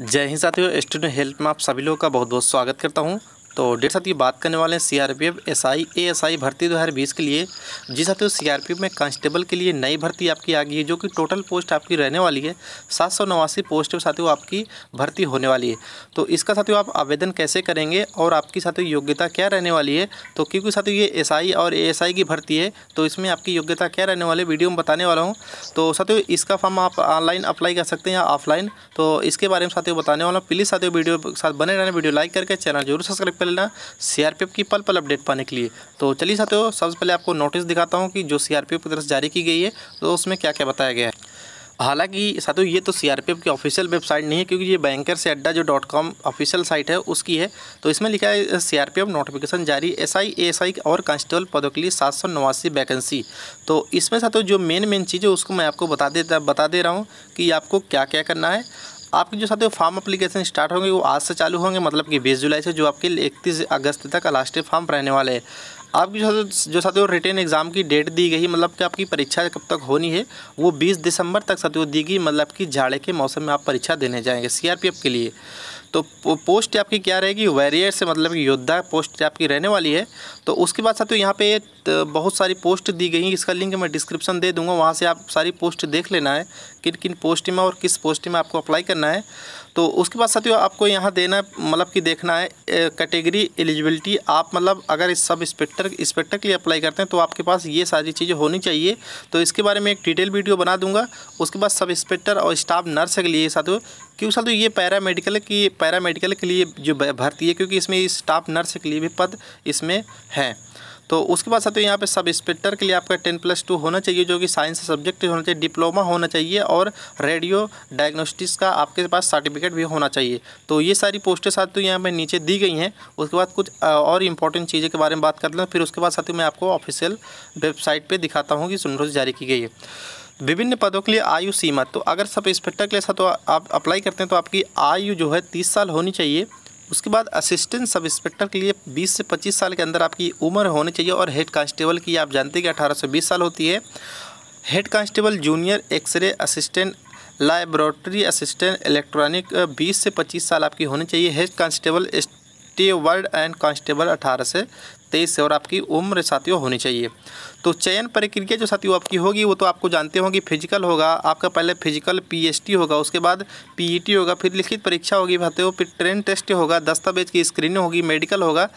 जय हिंद साथियों student help में आप सभी लोगों का बहुत बहुत स्वागत करता हूं तो डेट साथियों ये बात करने वाले हैं C R P F S I A S I भर्ती दो हज़ार बीस के लिए जी साथियों सी आर पी एफ में कांस्टेबल के लिए नई भर्ती आपकी आ गई है जो कि टोटल पोस्ट आपकी रहने वाली है सात सौ नवासी पोस्ट के साथियों आपकी भर्ती होने वाली है तो इसका साथियों आप आवेदन कैसे करेंगे और आपकी साथियों योग्यता क्या रहने वाली है तो क्योंकि साथियों ये एस आई और ए एस आई की भर्ती है तो इसमें आपकी योग्यता क्या रहने वाली है वीडियो में बताने वाला हूँ तो साथियों इसका फॉर्म आप ऑनलाइन अप्लाई कर सकते हैं या ऑफलाइन तो इसके बारे में साथियों बताने वाला हूँ प्लीज़ साथियों वीडियो के साथ बने रहने वीडियो लाइक करके चैनल जरूर सब्सक्राइब कर कर लेना सीआरपीएफ की पल पल अपडेट पाने के लिए तो चलिए साथियों सबसे पहले आपको नोटिस दिखाता हूँ कि जो सीआरपीएफ की तरफ से जारी की गई है तो उसमें क्या क्या बताया गया है हालांकि साथियों ये तो सीआरपीएफ की ऑफिशियल वेबसाइट नहीं है क्योंकि ये बैंकर से अड्डा जो डॉट कॉम ऑफिशियल साइट है उसकी है तो इसमें लिखा है सीआरपीएफ नोटिफिकेशन जारी एसआई एएसआई और कांस्टेबल पदों के लिए सात सौ नवासी वैकेंसी तो इसमें साथियों जो मेन मेन चीज़ है उसको मैं आपको बता देता बता दे रहा हूँ कि आपको क्या क्या करना है आपके जो साथियों फार्म अप्लीकेशन स्टार्ट होंगे वो आज से चालू होंगे मतलब कि बीस जुलाई से जो आपके इकतीस अगस्त तक लास्ट फॉर्म रहने वाले हैं आपकी जो जो साथियों रिटर्न एग्ज़ाम की डेट दी गई मतलब कि आपकी परीक्षा कब तक होनी है वो 20 दिसंबर तक साथियों दी गई मतलब कि जाड़े के मौसम में आप परीक्षा देने जाएंगे सीआरपीएफ के लिए तो पोस्ट आपकी क्या रहेगी वैरियर से मतलब योद्धा पोस्ट आपकी रहने वाली है तो उसके बाद साथ यहाँ पे तो बहुत सारी पोस्ट दी गई इसका लिंक मैं डिस्क्रिप्शन दे दूँगा वहाँ से आप सारी पोस्ट देख लेना है किन किन पोस्ट में और किस पोस्ट में आपको अप्लाई करना है तो उसके बाद साथियों आपको यहाँ देना मतलब कि देखना है कैटेगरी एलिजिबिलिटी आप मतलब अगर इस सब इंस्पेक्टर इंस्पेक्टर के लिए अप्लाई करते हैं तो आपके पास ये सारी चीज़ें होनी चाहिए तो इसके बारे में एक डिटेल वीडियो बना दूंगा उसके बाद सब इंस्पेक्टर और स्टाफ नर्स के लिए साथियों क्योंकि साथियों ये पैरा मेडिकल की पैरा मेडिकल के लिए जो भर्ती है क्योंकि इसमें स्टाफ नर्स के लिए भी पद इसमें हैं तो उसके बाद साथियों यहाँ पे सब इंस्पेक्टर के लिए आपका टेन प्लस टू होना चाहिए जो कि साइंस सब्जेक्ट होना चाहिए डिप्लोमा होना चाहिए और रेडियो डायग्नोस्टिक्स का आपके पास सर्टिफिकेट भी होना चाहिए तो ये सारी पोस्टें साथियों यहाँ पर नीचे दी गई हैं उसके बाद कुछ और इंपॉर्टेंट चीज़ें के बारे में बात कर लें फिर उसके बाद साथियों मैं आपको ऑफिशियल वेबसाइट पर दिखाता हूँ कि सुनरोज जारी की गई है विभिन्न पदों के लिए आयु सीमा तो अगर सब इंस्पेक्टर के लिए साथ तो आप अप्लाई करते हैं तो आपकी आयु जो है तीस साल होनी चाहिए उसके बाद असिस्टेंट सब इंस्पेक्टर के लिए 20 से 25 साल के अंदर आपकी उम्र होनी चाहिए और हेड कांस्टेबल की आप जानते हैं कि अठारह से 20 साल होती है head constable junior x-ray assistant laboratory assistant electronic 20 से 25 साल आपकी होनी चाहिए head constable steward and constable 18 से तेईस से और आपकी उम्र साथियों होनी चाहिए तो चयन प्रक्रिया जो साथियों आपकी होगी वो तो आपको जानते होंगे फिजिकल होगा आपका पहले फिजिकल पीएसटी होगा उसके बाद पीईटी होगा फिर लिखित परीक्षा होगी साथियों फिर ट्रेन टेस्ट होगा दस्तावेज की स्क्रीनिंग होगी मेडिकल होगा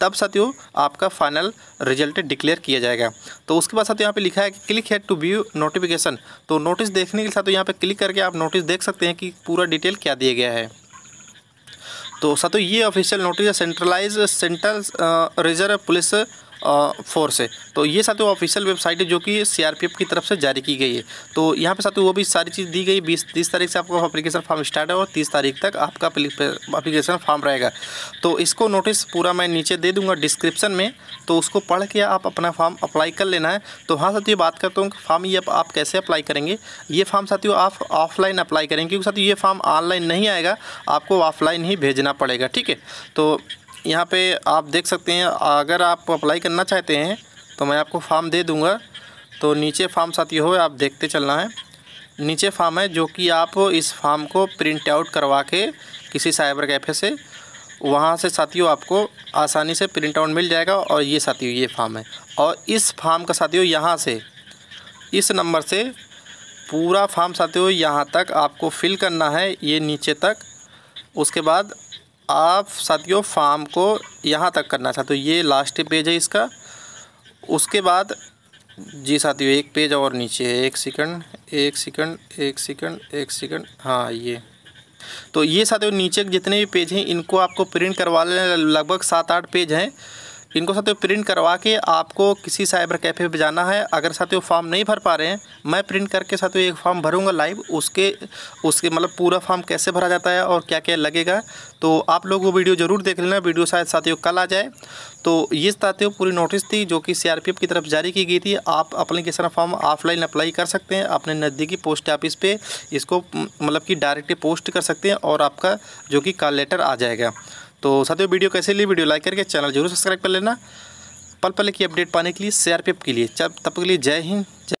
तब साथियों आपका फाइनल रिजल्ट डिक्लेयर किया जाएगा तो उसके बाद साथियों यहाँ पे लिखा है कि क्लिक है टू व्यू नोटिफिकेशन तो नोटिस देखने के साथ यहाँ पे क्लिक करके आप नोटिस देख सकते हैं कि पूरा डिटेल क्या दिया गया है तो साथ ये ऑफिशियल नोटिस है centralise central reserve police force से तो ये साथियों ऑफिशियल वेबसाइट है जो कि सीआरपीएफ की तरफ से जारी की गई है तो यहाँ पे साथ वो भी सारी चीज़ दी गई बीस तीस तारीख से आपका अप्लीकेशन फॉर्म स्टार्ट है और तीस तारीख तक आपका अप्लीकेशन फॉर्म रहेगा तो इसको नोटिस पूरा मैं नीचे दे दूँगा डिस्क्रिप्शन में तो उसको पढ़ के आप अपना फॉर्म अप्लाई कर लेना है तो हाँ साथ बात करता हूँ फॉर्म ये आप कैसे अप्लाई करेंगे ये फॉर्म साथियों आप ऑफलाइन अप्लाई करेंगे क्योंकि साथ ये फॉर्म ऑनलाइन नहीं आएगा आपको ऑफलाइन ही भेजना पड़ेगा ठीक है तो यहाँ पे आप देख सकते हैं अगर आप अप्लाई करना चाहते हैं तो मैं आपको फॉर्म दे दूँगा तो नीचे फार्म साथी हो आप देखते चलना है नीचे फॉर्म है जो कि आप इस फॉर्म को प्रिंट आउट करवा के किसी साइबर कैफ़े से वहाँ से साथियों आपको आसानी से प्रिंट आउट मिल जाएगा और ये साथियों ये फार्म है और इस फार्म का साथियों यहाँ से इस नंबर से पूरा फार्म साथियों यहाँ तक आपको फिल करना है ये नीचे तक उसके बाद आप साथियों फार्म को यहाँ तक करना चाहते हो ये लास्ट पेज है इसका उसके बाद जी साथियों एक पेज और नीचे है एक सेकंड एक सेकंड एक सेकंड एक सेकंड हाँ ये तो ये साथियों नीचे जितने भी पेज हैं इनको आपको प्रिंट करवा लेना लगभग सात आठ पेज हैं इनको साथियों प्रिंट करवा के आपको किसी साइबर कैफ़े पे जाना है अगर साथियों फॉर्म नहीं भर पा रहे हैं मैं प्रिंट करके साथियों एक फॉर्म भरूंगा लाइव उसके उसके मतलब पूरा फॉर्म कैसे भरा जाता है और क्या क्या लगेगा तो आप लोग वो वीडियो ज़रूर देख लेना वीडियो शायद साथियों कल आ जाए तो ये साथियों पूरी नोटिस थी जो कि सी की तरफ जारी की गई थी आप अप्लीकेशन फॉर्म ऑफलाइन अप्लाई कर सकते हैं अपने नज़दीकी पोस्ट ऑफिस पर इसको मतलब कि डायरेक्टली पोस्ट कर सकते हैं और आपका जो कि कॉल लेटर आ जाएगा तो साथियों वीडियो कैसे लिए वीडियो लाइक करके चैनल जरूर सब्सक्राइब कर लेना पल पल की अपडेट पाने के लिए सीआरपीएफ के लिए तब तक के लिए जय हिंद